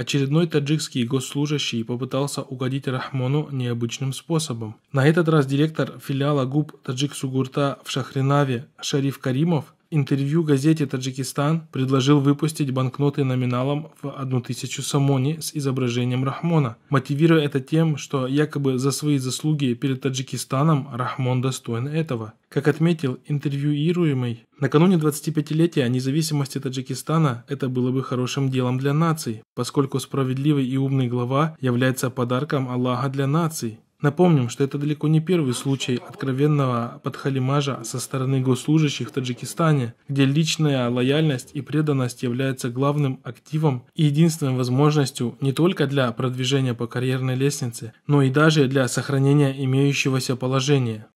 Очередной таджикский госслужащий попытался угодить Рахмону необычным способом. На этот раз директор филиала ГУП Таджик Сугурта в Шахринаве Шариф Каримов интервью газете «Таджикистан» предложил выпустить банкноты номиналом в 1000 самони с изображением Рахмона, мотивируя это тем, что якобы за свои заслуги перед Таджикистаном Рахмон достоин этого. Как отметил интервьюируемый, накануне 25-летия независимости Таджикистана это было бы хорошим делом для наций, поскольку справедливый и умный глава является подарком Аллаха для наций. Напомним, что это далеко не первый случай откровенного подхалимажа со стороны госслужащих в Таджикистане, где личная лояльность и преданность являются главным активом и единственной возможностью не только для продвижения по карьерной лестнице, но и даже для сохранения имеющегося положения.